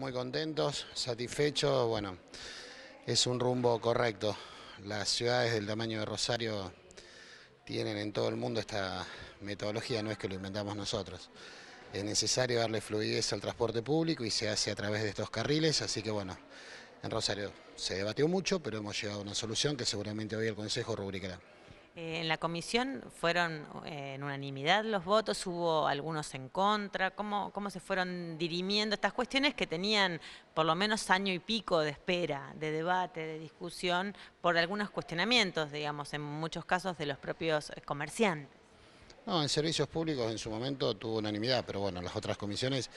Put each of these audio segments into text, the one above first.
Muy contentos, satisfechos, bueno, es un rumbo correcto. Las ciudades del tamaño de Rosario tienen en todo el mundo esta metodología, no es que lo inventamos nosotros. Es necesario darle fluidez al transporte público y se hace a través de estos carriles, así que bueno, en Rosario se debatió mucho, pero hemos llegado a una solución que seguramente hoy el Consejo rubricará en la comisión fueron eh, en unanimidad los votos, hubo algunos en contra. ¿Cómo, ¿Cómo se fueron dirimiendo estas cuestiones que tenían por lo menos año y pico de espera, de debate, de discusión, por algunos cuestionamientos, digamos, en muchos casos de los propios comerciantes? No, en servicios públicos en su momento tuvo unanimidad, pero bueno, en las otras comisiones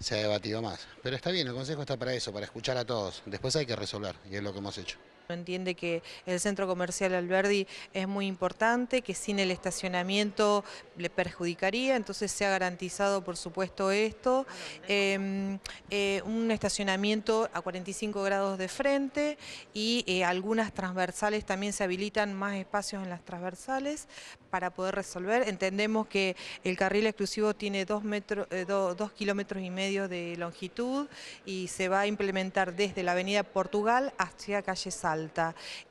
se ha debatido más. Pero está bien, el Consejo está para eso, para escuchar a todos. Después hay que resolver, y es lo que hemos hecho. Entiende que el centro comercial Alberdi es muy importante, que sin el estacionamiento le perjudicaría, entonces se ha garantizado por supuesto esto, em, eh, un estacionamiento a 45 grados de frente y eh, algunas transversales también se habilitan más espacios en las transversales para poder resolver. Entendemos que el carril exclusivo tiene 2 eh, dos kilómetros y medio de longitud y se va a implementar desde la avenida Portugal hacia calle Sal.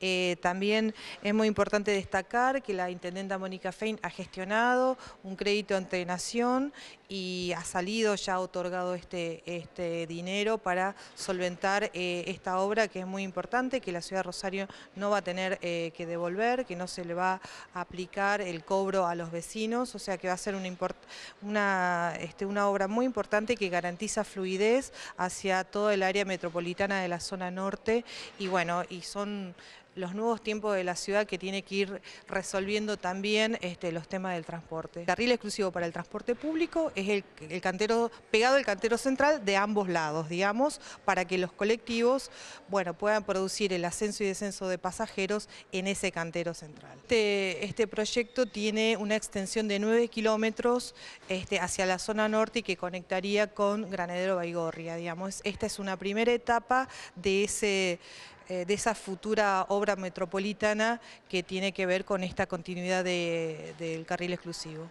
Eh, también es muy importante destacar que la intendenta Mónica Fein ha gestionado un crédito ante Nación y ha salido ya ha otorgado este, este dinero para solventar eh, esta obra que es muy importante, que la ciudad de Rosario no va a tener eh, que devolver, que no se le va a aplicar el cobro a los vecinos, o sea que va a ser una, este, una, obra muy importante que garantiza fluidez hacia todo el área metropolitana de la zona norte y bueno, y son son los nuevos tiempos de la ciudad que tiene que ir resolviendo también este, los temas del transporte. carril exclusivo para el transporte público es el, cantero, pegado al cantero central de ambos lados, digamos, para que los colectivos bueno, puedan producir el ascenso y descenso de pasajeros en ese cantero central. Este, este proyecto tiene una extensión de 9 kilómetros este, hacia la zona norte y que conectaría con Granadero Baigorria, digamos. Esta es una primera etapa de ese eh, de esa futura obra metropolitana que tiene que ver con esta continuidad del carril exclusivo.